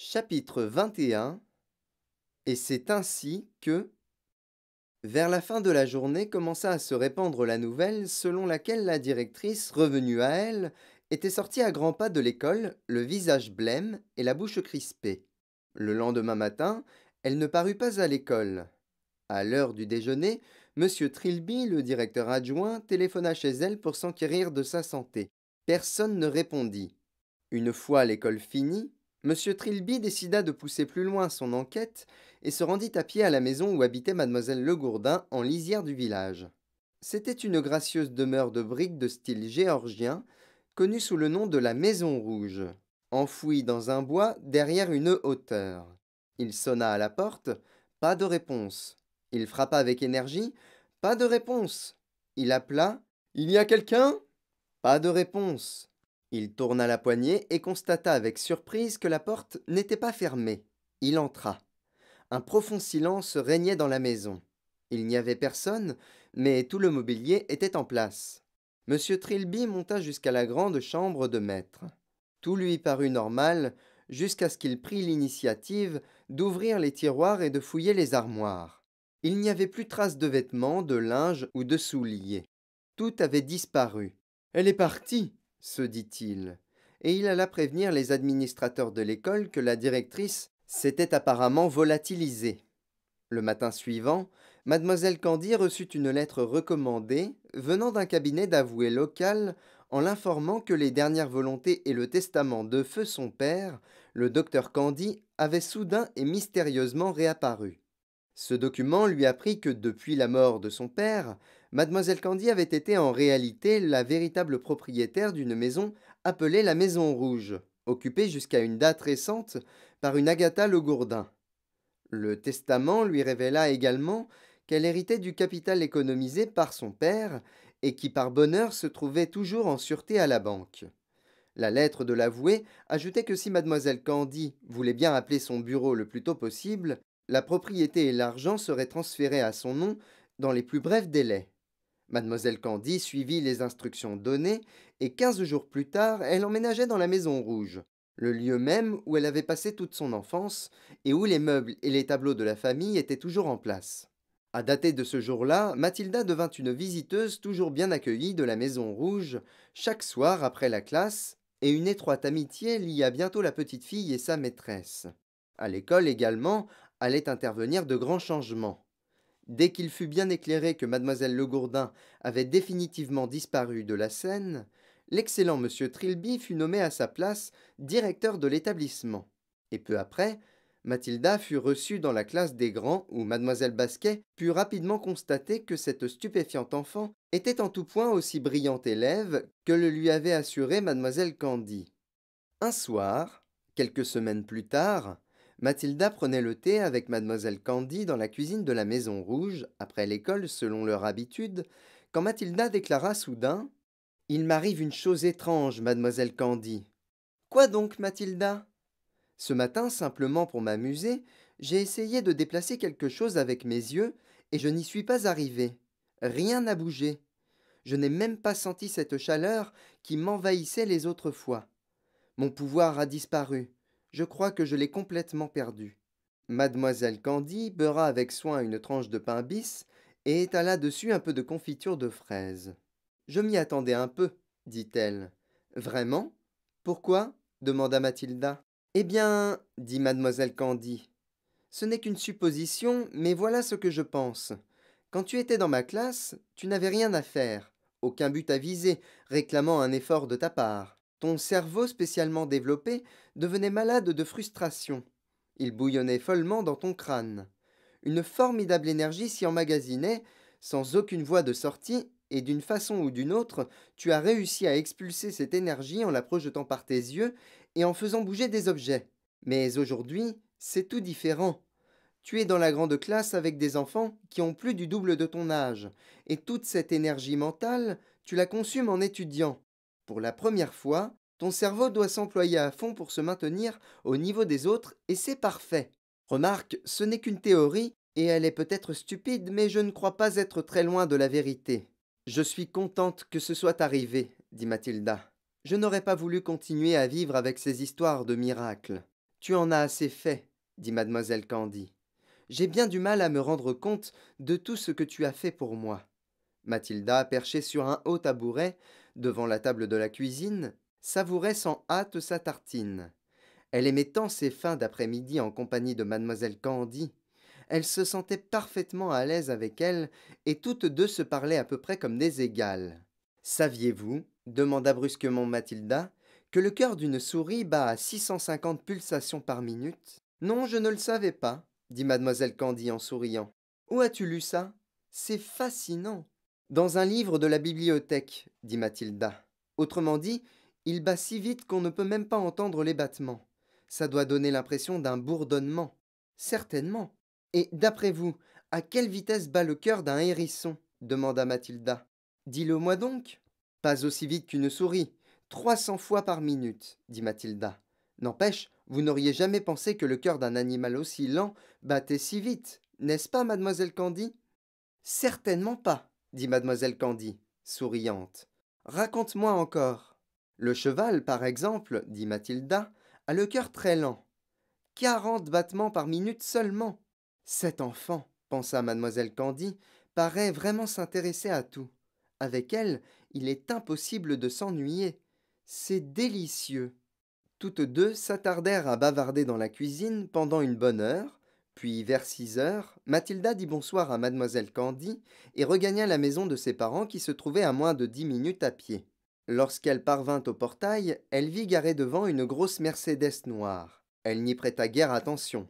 Chapitre 21 Et c'est ainsi que Vers la fin de la journée commença à se répandre la nouvelle selon laquelle la directrice, revenue à elle, était sortie à grands pas de l'école, le visage blême et la bouche crispée. Le lendemain matin, elle ne parut pas à l'école. À l'heure du déjeuner, M. Trilby, le directeur adjoint, téléphona chez elle pour s'enquérir de sa santé. Personne ne répondit. Une fois l'école finie, M. Trilby décida de pousser plus loin son enquête et se rendit à pied à la maison où habitait Mademoiselle Legourdin, en lisière du village. C'était une gracieuse demeure de briques de style géorgien, connue sous le nom de la Maison Rouge, enfouie dans un bois derrière une hauteur. Il sonna à la porte, pas de réponse. Il frappa avec énergie, pas de réponse. Il appela Il y a quelqu'un Pas de réponse. Il tourna la poignée et constata avec surprise que la porte n'était pas fermée. Il entra. Un profond silence régnait dans la maison. Il n'y avait personne, mais tout le mobilier était en place. M. Trilby monta jusqu'à la grande chambre de maître. Tout lui parut normal, jusqu'à ce qu'il prît l'initiative d'ouvrir les tiroirs et de fouiller les armoires. Il n'y avait plus trace de vêtements, de linge ou de souliers. Tout avait disparu. Elle est partie, se dit-il, et il alla prévenir les administrateurs de l'école que la directrice s'était apparemment volatilisée. Le matin suivant, mademoiselle Candy reçut une lettre recommandée venant d'un cabinet d'avoué local en l'informant que les dernières volontés et le testament de feu son père, le docteur Candy, avaient soudain et mystérieusement réapparu. Ce document lui apprit que depuis la mort de son père, Mademoiselle Candy avait été en réalité la véritable propriétaire d'une maison appelée la Maison Rouge, occupée jusqu'à une date récente par une Agatha Le Gourdin. Le testament lui révéla également qu'elle héritait du capital économisé par son père et qui par bonheur se trouvait toujours en sûreté à la banque. La lettre de l'avoué ajoutait que si mademoiselle Candy voulait bien appeler son bureau le plus tôt possible, la propriété et l'argent seraient transférés à son nom dans les plus brefs délais. Mademoiselle Candy suivit les instructions données, et quinze jours plus tard, elle emménageait dans la Maison Rouge, le lieu même où elle avait passé toute son enfance, et où les meubles et les tableaux de la famille étaient toujours en place. À dater de ce jour-là, Mathilda devint une visiteuse toujours bien accueillie de la Maison Rouge, chaque soir après la classe, et une étroite amitié lia bientôt la petite fille et sa maîtresse. À l'école également, allaient intervenir de grands changements. Dès qu'il fut bien éclairé que mademoiselle Legourdin avait définitivement disparu de la scène, l'excellent monsieur Trilby fut nommé à sa place directeur de l'établissement. Et peu après, Mathilda fut reçue dans la classe des grands où mademoiselle Basquet put rapidement constater que cette stupéfiante enfant était en tout point aussi brillante élève que le lui avait assuré mademoiselle Candy. Un soir, quelques semaines plus tard, Mathilda prenait le thé avec mademoiselle Candy dans la cuisine de la Maison Rouge, après l'école selon leur habitude, quand Mathilda déclara soudain Il m'arrive une chose étrange, mademoiselle Candy. Quoi donc, Mathilda Ce matin, simplement pour m'amuser, j'ai essayé de déplacer quelque chose avec mes yeux, et je n'y suis pas arrivé. Rien n'a bougé. Je n'ai même pas senti cette chaleur qui m'envahissait les autres fois. Mon pouvoir a disparu. Je crois que je l'ai complètement perdu. Mademoiselle Candy beurra avec soin une tranche de pain bis et étala dessus un peu de confiture de fraises. Je m'y attendais un peu, dit-elle. Vraiment Pourquoi demanda Mathilda. Eh bien, dit mademoiselle Candy, ce n'est qu'une supposition, mais voilà ce que je pense. Quand tu étais dans ma classe, tu n'avais rien à faire, aucun but à viser, réclamant un effort de ta part. Ton cerveau spécialement développé devenait malade de frustration. Il bouillonnait follement dans ton crâne. Une formidable énergie s'y emmagasinait, sans aucune voie de sortie, et d'une façon ou d'une autre, tu as réussi à expulser cette énergie en la projetant par tes yeux et en faisant bouger des objets. Mais aujourd'hui, c'est tout différent. Tu es dans la grande classe avec des enfants qui ont plus du double de ton âge, et toute cette énergie mentale, tu la consumes en étudiant. Pour la première fois, ton cerveau doit s'employer à fond pour se maintenir au niveau des autres et c'est parfait. Remarque, ce n'est qu'une théorie et elle est peut-être stupide, mais je ne crois pas être très loin de la vérité. Je suis contente que ce soit arrivé, dit Mathilda. Je n'aurais pas voulu continuer à vivre avec ces histoires de miracles. Tu en as assez fait, dit mademoiselle Candy. J'ai bien du mal à me rendre compte de tout ce que tu as fait pour moi. Mathilda, perchée sur un haut tabouret, devant la table de la cuisine, savourait sans hâte sa tartine. Elle aimait tant ses fins d'après-midi en compagnie de mademoiselle Candy. Elle se sentait parfaitement à l'aise avec elle, et toutes deux se parlaient à peu près comme des égales. Saviez-vous, demanda brusquement Mathilda, que le cœur d'une souris bat à 650 pulsations par minute Non, je ne le savais pas, dit mademoiselle Candy en souriant. Où as-tu lu ça C'est fascinant. Dans un livre de la bibliothèque, dit Mathilda. Autrement dit, il bat si vite qu'on ne peut même pas entendre les battements. Ça doit donner l'impression d'un bourdonnement. Certainement. Et d'après vous, à quelle vitesse bat le cœur d'un hérisson demanda Mathilda. Dis-le-moi donc. Pas aussi vite qu'une souris. Trois cents fois par minute, dit Mathilda. N'empêche, vous n'auriez jamais pensé que le cœur d'un animal aussi lent battait si vite, n'est-ce pas, mademoiselle Candy Certainement pas, dit mademoiselle Candy, souriante. Raconte-moi encore. Le cheval, par exemple, dit Mathilda, a le cœur très lent. Quarante battements par minute seulement. Cet enfant, pensa mademoiselle Candy, paraît vraiment s'intéresser à tout. Avec elle, il est impossible de s'ennuyer. C'est délicieux. Toutes deux s'attardèrent à bavarder dans la cuisine pendant une bonne heure, puis, vers six heures, Mathilda dit bonsoir à mademoiselle Candy et regagna la maison de ses parents qui se trouvaient à moins de dix minutes à pied. Lorsqu'elle parvint au portail, elle vit garée devant une grosse Mercedes noire. Elle n'y prêta guère attention.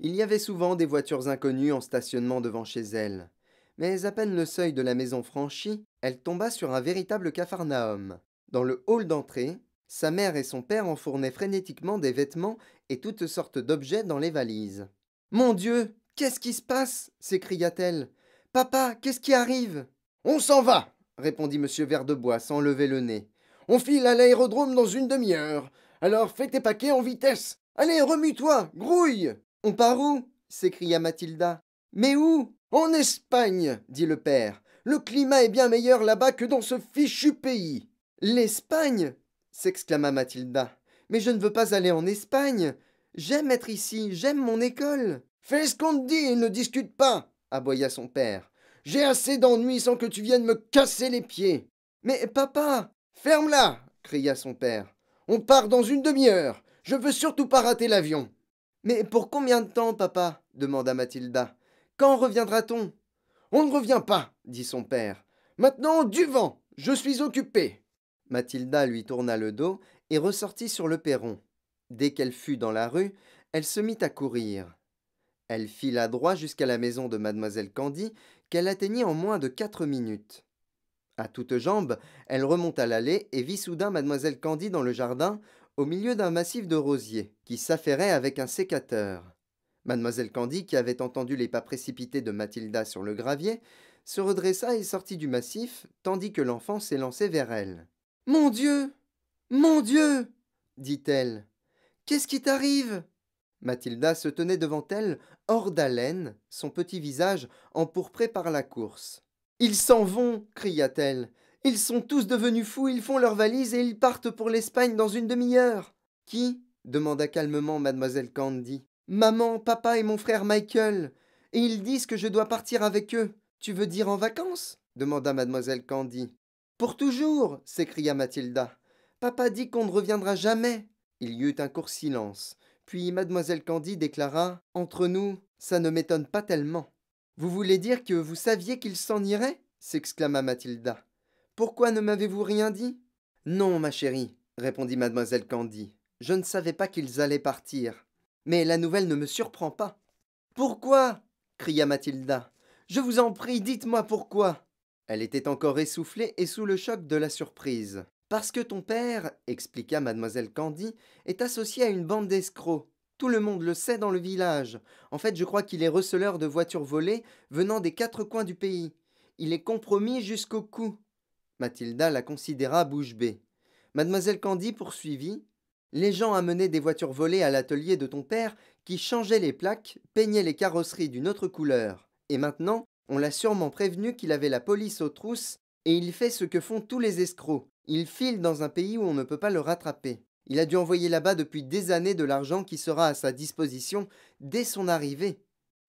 Il y avait souvent des voitures inconnues en stationnement devant chez elle. Mais à peine le seuil de la maison franchi, elle tomba sur un véritable capharnaüm. Dans le hall d'entrée, sa mère et son père enfournaient frénétiquement des vêtements et toutes sortes d'objets dans les valises. Mon Dieu, qu'est-ce qui se passe s'écria-t-elle. Papa, qu'est-ce qui arrive On s'en va répondit M. Verdebois sans lever le nez. On file à l'aérodrome dans une demi-heure. Alors fais tes paquets en vitesse. Allez, remue-toi, grouille On part où s'écria Mathilda. Mais où En Espagne dit le père. Le climat est bien meilleur là-bas que dans ce fichu pays. L'Espagne s'exclama Mathilda. Mais je ne veux pas aller en Espagne. J'aime être ici, j'aime mon école. Fais ce qu'on te dit et ne discute pas, aboya son père. J'ai assez d'ennuis sans que tu viennes me casser les pieds. Mais papa Ferme-la cria son père. On part dans une demi-heure. Je veux surtout pas rater l'avion. Mais pour combien de temps, papa demanda Mathilda. Quand reviendra-t-on On ne revient pas, dit son père. Maintenant, du vent Je suis occupé Mathilda lui tourna le dos et ressortit sur le perron. Dès qu'elle fut dans la rue, elle se mit à courir. Elle fila droit jusqu'à la maison de mademoiselle Candy, qu'elle atteignit en moins de quatre minutes. À toutes jambes, elle remonta l'allée et vit soudain mademoiselle Candy dans le jardin, au milieu d'un massif de rosiers, qui s'affairait avec un sécateur. Mademoiselle Candy, qui avait entendu les pas précipités de Mathilda sur le gravier, se redressa et sortit du massif, tandis que l'enfant s'élançait vers elle. Mon Dieu. Mon Dieu. dit elle. Qu'est-ce qui t'arrive Mathilda se tenait devant elle, hors d'haleine, son petit visage empourpré par la course. Ils s'en vont cria-t-elle. Ils sont tous devenus fous, ils font leurs valises et ils partent pour l'Espagne dans une demi-heure. Qui demanda calmement mademoiselle Candy. Maman, papa et mon frère Michael. Et ils disent que je dois partir avec eux. Tu veux dire en vacances demanda mademoiselle Candy. Pour toujours s'écria Mathilda. Papa dit qu'on ne reviendra jamais. Il y eut un court silence, puis mademoiselle Candy déclara Entre nous, ça ne m'étonne pas tellement. Vous voulez dire que vous saviez qu'ils s'en iraient ?» s'exclama Mathilda. Pourquoi ne m'avez-vous rien dit Non, ma chérie, répondit mademoiselle Candy. Je ne savais pas qu'ils allaient partir. Mais la nouvelle ne me surprend pas. Pourquoi cria Mathilda. Je vous en prie, dites-moi pourquoi. Elle était encore essoufflée et sous le choc de la surprise. Parce que ton père, expliqua mademoiselle Candy, est associé à une bande d'escrocs. Tout le monde le sait dans le village. En fait, je crois qu'il est receleur de voitures volées venant des quatre coins du pays. Il est compromis jusqu'au cou. Mathilda la considéra bouche bée. Mademoiselle Candy poursuivit. Les gens amenaient des voitures volées à l'atelier de ton père qui changeaient les plaques, peignait les carrosseries d'une autre couleur. Et maintenant, on l'a sûrement prévenu qu'il avait la police aux trousses et il fait ce que font tous les escrocs. Il file dans un pays où on ne peut pas le rattraper. Il a dû envoyer là-bas depuis des années de l'argent qui sera à sa disposition dès son arrivée.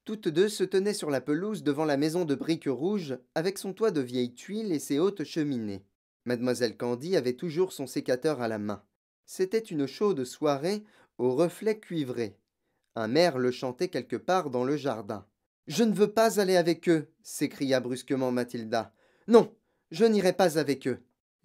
Toutes deux se tenaient sur la pelouse devant la maison de briques rouges, avec son toit de vieilles tuiles et ses hautes cheminées. Mademoiselle Candy avait toujours son sécateur à la main. C'était une chaude soirée aux reflets cuivrés. Un maire le chantait quelque part dans le jardin. Je ne veux pas aller avec eux, s'écria brusquement Mathilda. Non, je n'irai pas avec eux.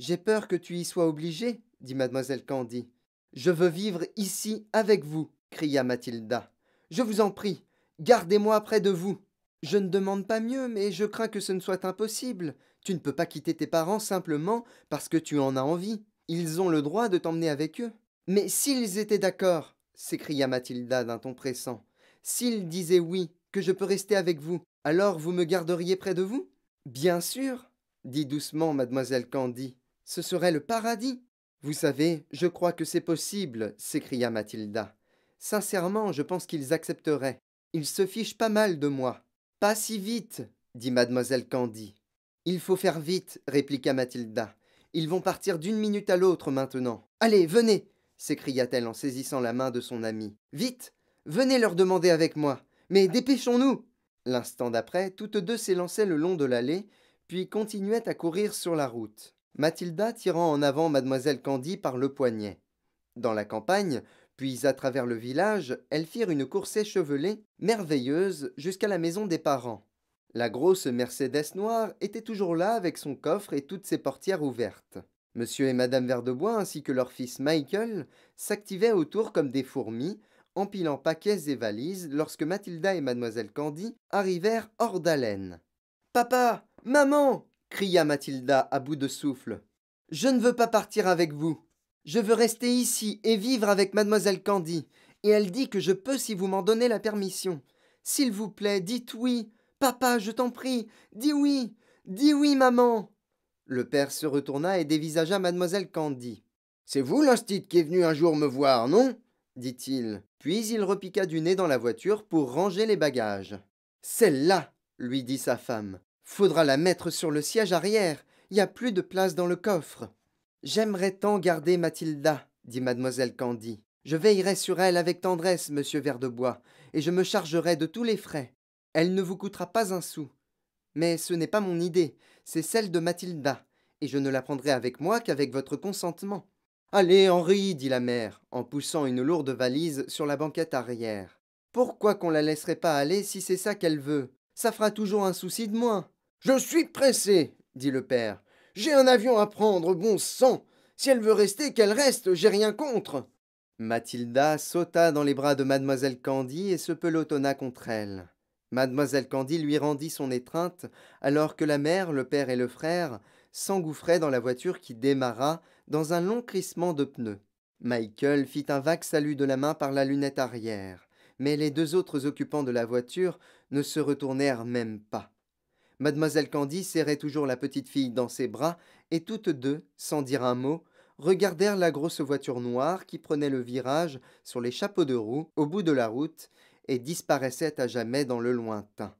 J'ai peur que tu y sois obligé, dit mademoiselle Candy. Je veux vivre ici avec vous, cria Mathilda. Je vous en prie, gardez-moi près de vous. Je ne demande pas mieux, mais je crains que ce ne soit impossible. Tu ne peux pas quitter tes parents simplement parce que tu en as envie. Ils ont le droit de t'emmener avec eux. Mais s'ils étaient d'accord, s'écria Mathilda d'un ton pressant, s'ils disaient oui, que je peux rester avec vous, alors vous me garderiez près de vous Bien sûr, dit doucement mademoiselle Candy. Ce serait le paradis. Vous savez, je crois que c'est possible, s'écria Mathilda. Sincèrement, je pense qu'ils accepteraient. Ils se fichent pas mal de moi. Pas si vite, dit mademoiselle Candy. Il faut faire vite, répliqua Mathilda. Ils vont partir d'une minute à l'autre maintenant. Allez, venez s'écria-t-elle en saisissant la main de son amie. Vite Venez leur demander avec moi. Mais dépêchons-nous L'instant d'après, toutes deux s'élançaient le long de l'allée, puis continuaient à courir sur la route. Mathilda tirant en avant mademoiselle Candy par le poignet. Dans la campagne, puis à travers le village, elles firent une course échevelée, merveilleuse, jusqu'à la maison des parents. La grosse Mercedes noire était toujours là avec son coffre et toutes ses portières ouvertes. Monsieur et Madame Verdebois ainsi que leur fils Michael s'activaient autour comme des fourmis, empilant paquets et valises lorsque Mathilda et mademoiselle Candy arrivèrent hors d'haleine. Papa Maman cria Mathilda à bout de souffle. Je ne veux pas partir avec vous. Je veux rester ici et vivre avec mademoiselle Candy, et elle dit que je peux si vous m'en donnez la permission. S'il vous plaît, dites oui. Papa, je t'en prie, dis oui. Dis oui, maman. Le père se retourna et dévisagea mademoiselle Candy. C'est vous, l'instit, qui est venu un jour me voir, non dit-il. Puis il repiqua du nez dans la voiture pour ranger les bagages. Celle-là, lui dit sa femme. Faudra la mettre sur le siège arrière. Il n'y a plus de place dans le coffre. J'aimerais tant garder Mathilda, dit mademoiselle Candy. Je veillerai sur elle avec tendresse, monsieur Verdebois, et je me chargerai de tous les frais. Elle ne vous coûtera pas un sou. Mais ce n'est pas mon idée, c'est celle de Mathilda, et je ne la prendrai avec moi qu'avec votre consentement. Allez, Henri, dit la mère, en poussant une lourde valise sur la banquette arrière. Pourquoi qu'on la laisserait pas aller si c'est ça qu'elle veut Ça fera toujours un souci de moins. Je suis pressé, dit le père. J'ai un avion à prendre, bon sang. Si elle veut rester, qu'elle reste, j'ai rien contre. Mathilda sauta dans les bras de mademoiselle Candy et se pelotonna contre elle. Mademoiselle Candy lui rendit son étreinte, alors que la mère, le père et le frère s'engouffraient dans la voiture qui démarra dans un long crissement de pneus. Michael fit un vague salut de la main par la lunette arrière, mais les deux autres occupants de la voiture ne se retournèrent même pas. Mademoiselle Candy serrait toujours la petite fille dans ses bras, et toutes deux, sans dire un mot, regardèrent la grosse voiture noire qui prenait le virage sur les chapeaux de roue au bout de la route et disparaissait à jamais dans le lointain.